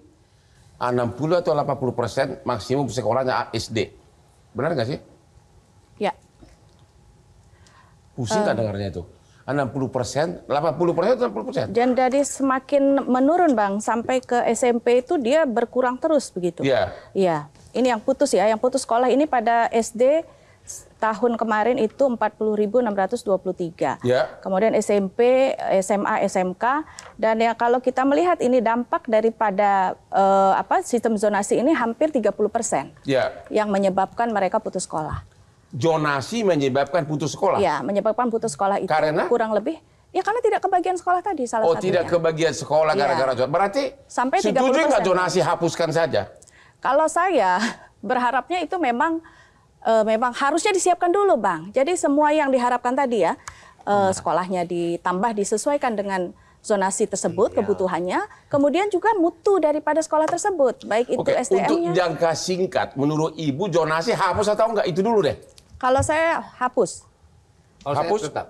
60 atau 80 persen maksimum sekolahnya SD? Benar nggak sih? Pusing uh. kan dengarnya itu. 60 persen, 80 persen, 60 persen. Dan dari semakin menurun bang, sampai ke SMP itu dia berkurang terus begitu. Iya. Iya. Ini yang putus ya, yang putus sekolah ini pada SD tahun kemarin itu 40.623. Ya. Kemudian SMP, SMA, SMK dan ya kalau kita melihat ini dampak daripada eh, apa sistem zonasi ini hampir 30 persen. Ya. Yang menyebabkan mereka putus sekolah jonasi menyebabkan putus sekolah. Ya, menyebabkan putus sekolah itu karena? kurang lebih Ya karena tidak kebagian sekolah tadi salah oh, satunya. Oh tidak kebagian sekolah iya. gara-gara ya. Berarti Sampai setuju nggak jonasi hapuskan saja? Kalau saya berharapnya itu memang e, memang harusnya disiapkan dulu Bang. Jadi semua yang diharapkan tadi ya e, nah. sekolahnya ditambah disesuaikan dengan zonasi tersebut iya. kebutuhannya, kemudian juga mutu daripada sekolah tersebut, baik itu stm nya Untuk jangka singkat, menurut Ibu zonasi hapus atau enggak itu dulu deh. Kalau saya hapus. Kalau hapus saya tetap.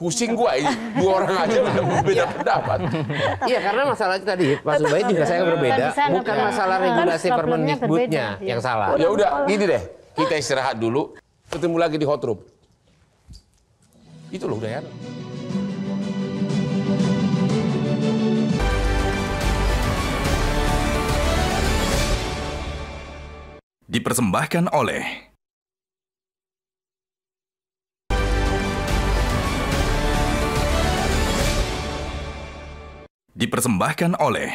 pusing gua ini, dua orang aja udah berbeda iya. pendapat. Iya karena masalahnya tadi Pak Subai juga saya berbeda, bukan masalah kan regulasi permendikbudnya yang salah. Ya udah, gini deh, kita istirahat dulu, ketemu lagi di hot room. Itu loh udah ya. dipersembahkan oleh dipersembahkan oleh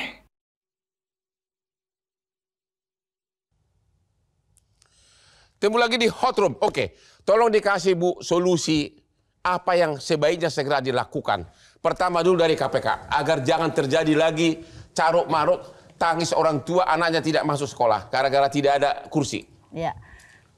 Temu lagi di hot room. Oke, tolong dikasih Bu solusi apa yang sebaiknya segera dilakukan. Pertama dulu dari KPK, agar jangan terjadi lagi caruk maruk tangis orang tua anaknya tidak masuk sekolah gara-gara tidak ada kursi. Ya,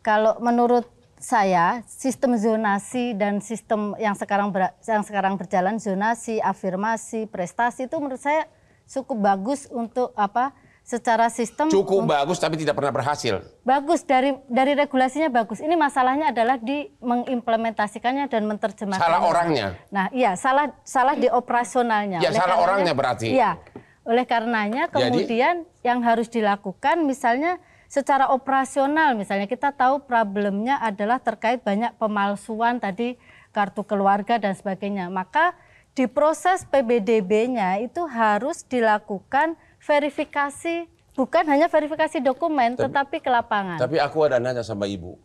kalau menurut saya sistem zonasi dan sistem yang sekarang ber, yang sekarang berjalan zonasi, afirmasi, prestasi itu menurut saya cukup bagus untuk apa? secara sistem cukup untuk, bagus tapi tidak pernah berhasil. Bagus dari dari regulasinya bagus. Ini masalahnya adalah di mengimplementasikannya dan menterjemahkan Salah orangnya. Nah, iya, salah salah di operasionalnya. Ya, salah orangnya berarti. Iya. Oleh karenanya kemudian Jadi, yang harus dilakukan misalnya secara operasional misalnya kita tahu problemnya adalah terkait banyak pemalsuan tadi kartu keluarga dan sebagainya. Maka di proses PBDB-nya itu harus dilakukan verifikasi bukan hanya verifikasi dokumen tapi, tetapi ke lapangan. Tapi aku ada nanya sama Ibu.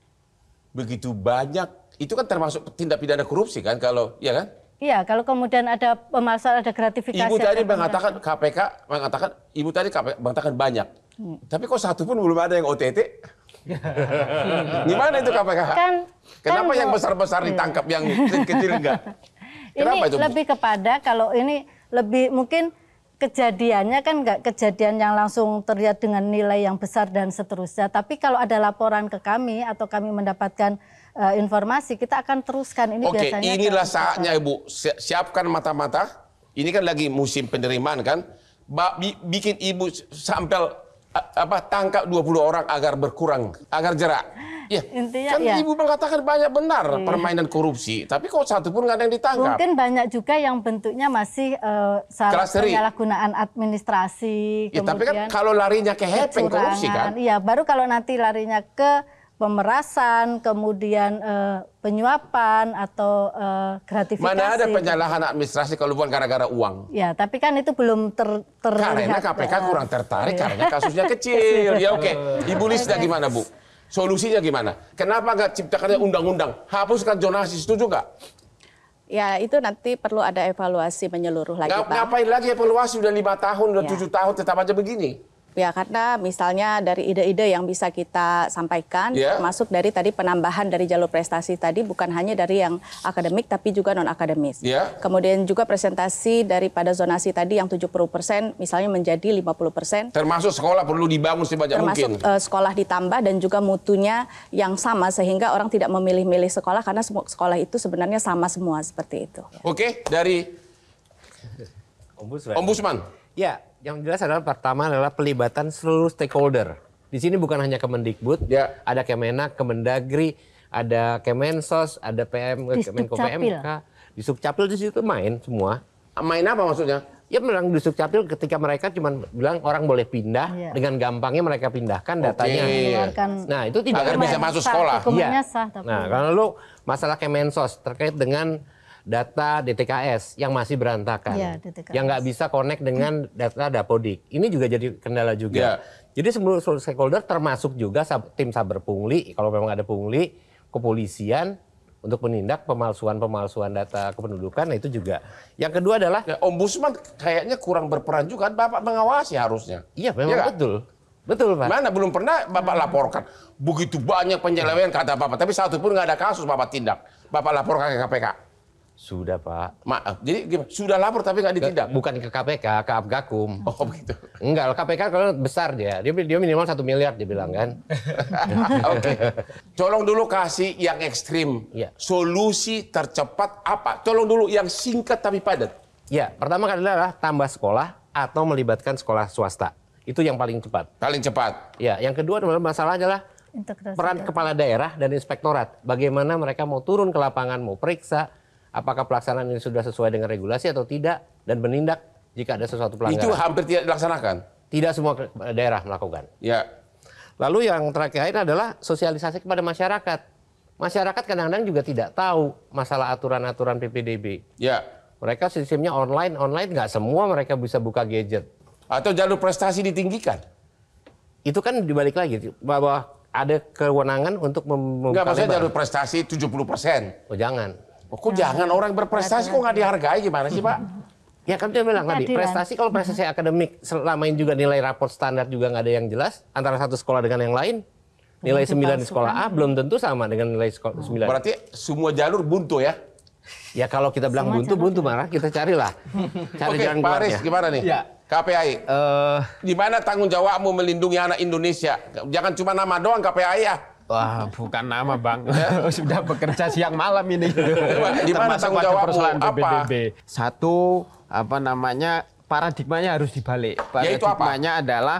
Begitu banyak itu kan termasuk tindak pidana korupsi kan kalau ya kan? Iya, kalau kemudian ada pemalsuan, ada gratifikasi. Ibu tadi mengatakan KPK mengatakan Ibu tadi KPK mengatakan banyak tapi kok satu pun belum ada yang OTT? Gimana itu KPK? Kan-, kan, Kenapa kan yang besar-besar ditangkap, yang hmm. kecil enggak? Kenapa ini itu? lebih kepada kalau ini lebih mungkin kejadiannya kan nggak kejadian yang langsung terlihat dengan nilai yang besar dan seterusnya. Tapi kalau ada laporan ke kami atau kami mendapatkan uh, informasi, kita akan teruskan ini Oke, biasanya. Oke, inilah saatnya Ibu siapkan mata-mata. Ini kan lagi musim penerimaan kan. bikin Ibu sampel apa tangkap 20 orang agar berkurang, agar jerak. Ya. Intinya, kan ya. ibu mengatakan banyak benar hmm. permainan korupsi, tapi kok satu pun nggak ada yang ditangkap. Mungkin banyak juga yang bentuknya masih uh, salah penyalahgunaan administrasi. Ya, tapi kan kalau larinya ke hepeng korupsi kan. Iya, baru kalau nanti larinya ke pemerasan, kemudian eh, penyuapan atau eh, gratifikasi. Mana ada penyalahan administrasi kalau bukan gara-gara uang? Ya, tapi kan itu belum ter, terlihat. Karena KPK nah. kurang tertarik, iya. karena kasusnya kecil. ya oke, okay. Iya, iya. Ibu Lisda okay. Iya. gimana Bu? Solusinya gimana? Kenapa nggak ciptakan undang-undang? Hapuskan zonasi, itu juga Ya itu nanti perlu ada evaluasi menyeluruh lagi Ngap, Pak. Ngapain lagi evaluasi udah lima tahun, udah ya. tujuh ya. tahun tetap aja begini? Ya karena misalnya dari ide-ide yang bisa kita sampaikan, yeah. termasuk dari tadi penambahan dari jalur prestasi tadi bukan hanya dari yang akademik tapi juga non akademis. Yeah. Kemudian juga presentasi daripada zonasi tadi yang 70 persen misalnya menjadi 50 persen. Termasuk sekolah perlu dibangun sebanyak termasuk, mungkin. Termasuk eh, sekolah ditambah dan juga mutunya yang sama sehingga orang tidak memilih-milih sekolah karena sekolah itu sebenarnya sama semua seperti itu. Oke okay, dari Ombudsman. Ombudsman. Ya yang jelas adalah pertama adalah pelibatan seluruh stakeholder. Di sini bukan hanya Kemendikbud, ya. ada Kemenak, Kemendagri, ada Kemensos, ada PM, eh, Kemenko PMK, di Sukcapil di situ main semua. Main apa maksudnya? Ya bilang di Sukcapil ketika mereka cuma bilang orang boleh pindah ya. dengan gampangnya mereka pindahkan okay. datanya. Iya, nah, itu tidak agar bisa masuk sekolah. Iya. iya. Nah, kalau lu masalah Kemensos terkait dengan data DTKS yang masih berantakan, ya, yang nggak bisa connect dengan data Dapodik. Ini juga jadi kendala juga. Ya. Jadi seluruh stakeholder termasuk juga tim saber pungli, kalau memang ada pungli, kepolisian untuk menindak pemalsuan-pemalsuan data kependudukan nah itu juga. Yang kedua adalah ya, ombudsman kayaknya kurang berperan juga kan Bapak mengawasi harusnya. Iya memang ya, betul. Kan? Betul Pak. Mana belum pernah Bapak laporkan. Begitu banyak penyelewengan kata Bapak, tapi satu pun nggak ada kasus Bapak tindak. Bapak laporkan ke KPK. Sudah Pak. Maaf, eh, jadi gimana? Sudah lapor tapi nggak ditindak? Bukan ke KPK, ke Abgakum. Oh begitu. Enggak, KPK kalau besar dia. Dia, dia minimal satu miliar dia bilang kan. Oke. Okay. Tolong dulu kasih yang ekstrim. Ya. Solusi tercepat apa? Tolong dulu yang singkat tapi padat. Ya, pertama kali adalah tambah sekolah atau melibatkan sekolah swasta. Itu yang paling cepat. Paling cepat. Ya, yang kedua adalah masalah adalah peran kepala daerah dan inspektorat. Bagaimana mereka mau turun ke lapangan, mau periksa, apakah pelaksanaan ini sudah sesuai dengan regulasi atau tidak dan menindak jika ada sesuatu pelanggaran. Itu hampir tidak dilaksanakan. Tidak semua daerah melakukan. Ya. Lalu yang terakhir adalah sosialisasi kepada masyarakat. Masyarakat kadang-kadang juga tidak tahu masalah aturan-aturan PPDB. Ya. Mereka sistemnya online, online nggak semua mereka bisa buka gadget. Atau jalur prestasi ditinggikan. Itu kan dibalik lagi bahwa ada kewenangan untuk membuka. Enggak, maksudnya jalur prestasi 70 persen. Oh, jangan. Oh, kok nah, jangan orang berprestasi kok nggak nah, nah. dihargai gimana sih Pak? Ya kan dia bilang tadi, prestasi kalau prestasi akademik selama ini juga nilai rapor standar juga nggak ada yang jelas antara satu sekolah dengan yang lain. Nilai sembilan 9 di sekolah kan? A belum tentu sama dengan nilai hmm. sekolah 9. Berarti semua jalur buntu ya? Ya kalau kita bilang semua buntu, buntu marah kita carilah. Cari Oke, jalan Pak Aris, gimana nih? Ya. KPI, uh, eh. di mana tanggung jawabmu melindungi anak Indonesia? Jangan cuma nama doang KPI ya. Wah, bukan nama bang. Sudah bekerja siang malam ini. Di mana tanggung jawab persoalan PBB? Satu apa namanya paradigmanya harus dibalik. Paradigmanya adalah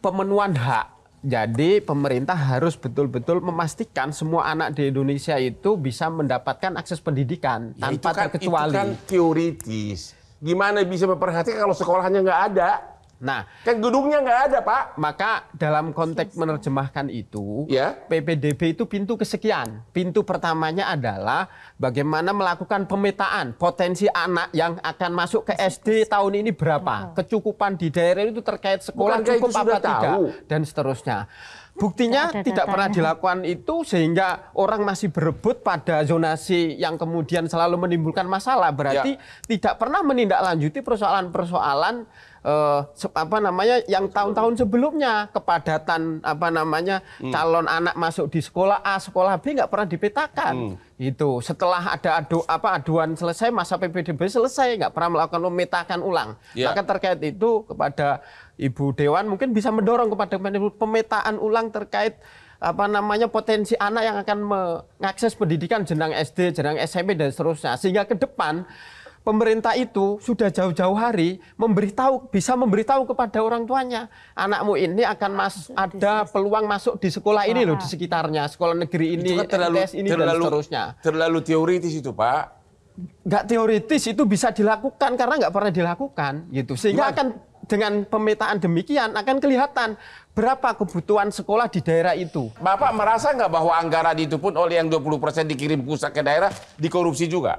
pemenuhan hak. Jadi pemerintah harus betul-betul memastikan semua anak di Indonesia itu bisa mendapatkan akses pendidikan ya, tanpa kan- itu kan, terkecuali. Itu kan teoritis. Gimana bisa memperhatikan kalau sekolahnya nggak ada? Nah, kan gedungnya nggak ada, Pak. Maka dalam konteks menerjemahkan itu, ya? PPDB itu pintu kesekian. Pintu pertamanya adalah bagaimana melakukan pemetaan potensi anak yang akan masuk ke SD tahun ini berapa, kecukupan di daerah itu terkait sekolah Bukan cukup apa tidak tahu. dan seterusnya. Buktinya tidak, tidak pernah dilakukan itu sehingga orang masih berebut pada zonasi yang kemudian selalu menimbulkan masalah. Berarti ya. tidak pernah menindaklanjuti persoalan-persoalan eh, apa namanya yang tahun-tahun sebelumnya kepadatan apa namanya hmm. calon anak masuk di sekolah A, sekolah B nggak pernah dipetakan. Hmm. Itu setelah ada adu apa aduan selesai masa PPDB selesai nggak pernah melakukan memetakan ulang. Ya. Maka terkait itu kepada Ibu Dewan mungkin bisa mendorong kepada pemetaan ulang terkait apa namanya potensi anak yang akan mengakses pendidikan jenang SD, jenang SMP dan seterusnya sehingga ke depan pemerintah itu sudah jauh-jauh hari memberitahu bisa memberitahu kepada orang tuanya anakmu ini akan mas ada peluang masuk di sekolah ini loh di sekitarnya sekolah negeri ini kan terlalu, MTS ini terlalu, dan seterusnya terlalu teoritis itu pak nggak teoritis itu bisa dilakukan karena nggak pernah dilakukan gitu sehingga Mas. akan dengan pemetaan demikian akan kelihatan berapa kebutuhan sekolah di daerah itu. Bapak merasa nggak bahwa anggaran itu pun oleh yang 20% dikirim pusat ke daerah dikorupsi juga?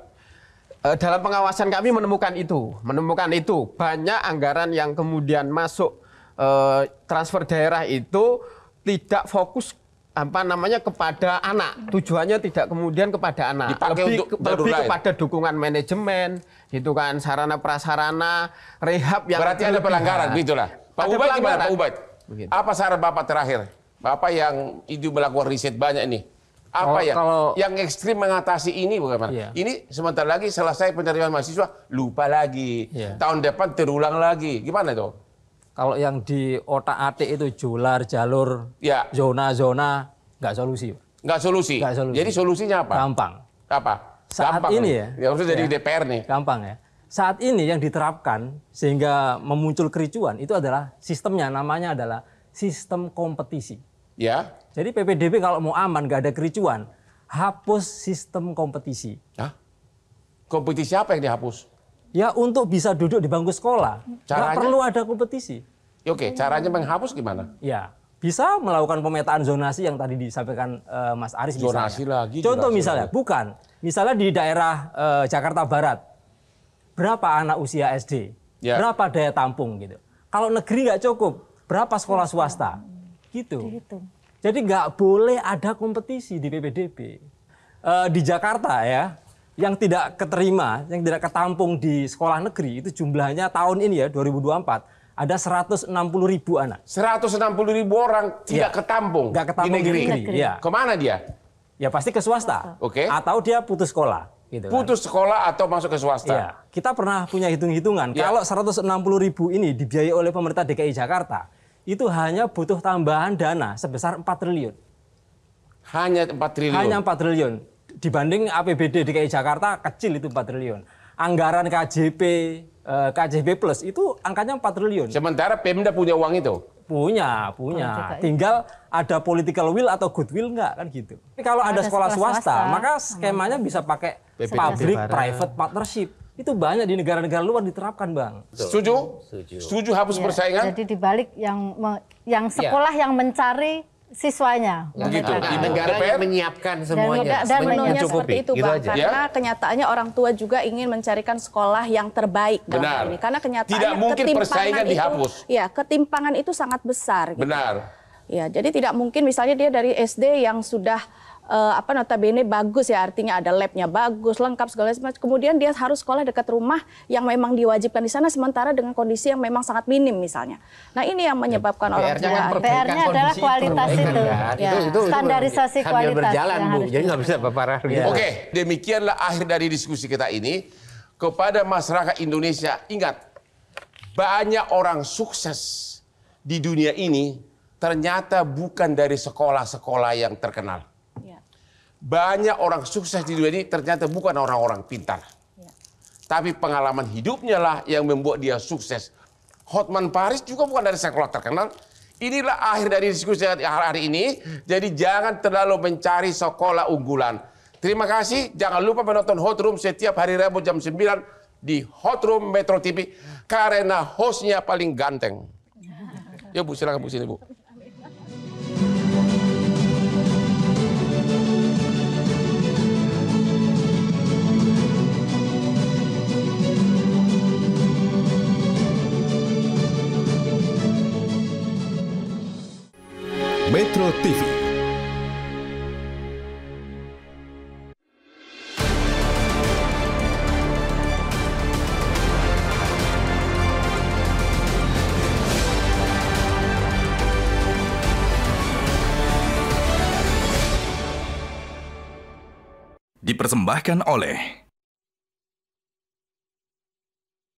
Eh, dalam pengawasan kami menemukan itu, menemukan itu banyak anggaran yang kemudian masuk eh, transfer daerah itu tidak fokus apa namanya kepada anak tujuannya tidak kemudian kepada anak Dipakai lebih untuk ke, lebih kepada dukungan manajemen gitu kan sarana prasarana rehab yang berarti ada pelanggaran begitulah. Pak ada Ubaid gimana Pak Ubaid apa saran Bapak terakhir Bapak yang itu melakukan riset banyak nih apa oh, ya kalau... yang ekstrim mengatasi ini bagaimana? Yeah. Ini sementara lagi selesai penerimaan mahasiswa lupa lagi iya. tahun depan terulang lagi gimana itu? Kalau yang di otak-atik itu jular, jalur, ya. zona-zona, nggak solusi. Nggak solusi. solusi. Jadi solusinya apa? Gampang. Apa? Saat Gampang. ini ya. Ya maksudnya jadi ya. DPR nih. Gampang ya. Saat ini yang diterapkan sehingga memuncul kericuan itu adalah sistemnya namanya adalah sistem kompetisi. Ya. Jadi PPDB kalau mau aman nggak ada kericuan, hapus sistem kompetisi. Hah? Kompetisi apa yang dihapus? ya untuk bisa duduk di bangku sekolah. Caranya, Gak perlu ada kompetisi. Ya, oke, okay, caranya menghapus gimana? Ya, bisa melakukan pemetaan zonasi yang tadi disampaikan uh, Mas Aris zonasi misalnya. lagi. Contoh zonasi misalnya, lagi. bukan. Misalnya di daerah uh, Jakarta Barat, berapa anak usia SD, ya. berapa daya tampung gitu. Kalau negeri nggak cukup, berapa sekolah swasta, gitu. Jadi nggak boleh ada kompetisi di PPDB. Uh, eh, di Jakarta ya, yang tidak keterima, yang tidak ketampung di sekolah negeri itu jumlahnya tahun ini ya 2024 ada 160 ribu anak. 160 ribu orang iya. tidak ya. ketampung, Gak ketampung di negeri. Di negeri. Ya. Kemana dia? Ya pasti ke swasta. Oke. Okay. Atau dia putus sekolah. Gitu kan. putus sekolah atau masuk ke swasta. Ya. Kita pernah punya hitung-hitungan. Ya. Kalau 160 ribu ini dibiayai oleh pemerintah DKI Jakarta, itu hanya butuh tambahan dana sebesar 4 triliun. Hanya 4 triliun. Hanya 4 triliun dibanding APBD DKI Jakarta kecil itu 4 triliun. Anggaran KJP eh, KJP plus itu angkanya 4 triliun. Sementara Pemda punya uang itu. Punya, punya. Iya. Tinggal ada political will atau goodwill enggak kan gitu. Tapi kalau ada, ada sekolah, sekolah swasta, swasta, maka skemanya bisa pakai public private partnership. Itu banyak di negara-negara luar diterapkan, Bang. Setuju? Setuju. Setuju hapus ya, persaingan? Jadi dibalik yang yang iya. sekolah ya. yang mencari siswanya. Begitu. Nah, negara DPR menyiapkan semuanya. Dan, dan menunya seperti itu gitu Bang. Karena ya? kenyataannya orang tua juga ingin mencarikan sekolah yang terbaik Benar. ini. Karena kenyataannya Tidak mungkin persaingan itu, dihapus. Ya, ketimpangan itu sangat besar. Gitu. Benar. Ya, jadi tidak mungkin misalnya dia dari SD yang sudah uh, apa notabene bagus ya artinya ada labnya bagus lengkap segala macam kemudian dia harus sekolah dekat rumah yang memang diwajibkan di sana sementara dengan kondisi yang memang sangat minim misalnya nah ini yang menyebabkan kan ya, orang tua PR-nya adalah kualitas itu, kan itu. Ya. itu, itu standarisasi itu, kualitas berjalan bu jadi nggak bisa parah ya. oke demikianlah akhir dari diskusi kita ini kepada masyarakat Indonesia ingat banyak orang sukses di dunia ini ternyata bukan dari sekolah-sekolah yang terkenal banyak orang sukses di dunia ini ternyata bukan orang-orang pintar. Ya. Tapi pengalaman hidupnya lah yang membuat dia sukses. Hotman Paris juga bukan dari sekolah terkenal. Inilah akhir dari diskusi hari ini. Jadi jangan terlalu mencari sekolah unggulan. Terima kasih. Jangan lupa menonton Hot Room setiap hari Rabu jam 9 di Hot Room Metro TV. Karena hostnya paling ganteng. Ya Bu, silakan Bu sini Bu. Metro TV. Dipersembahkan oleh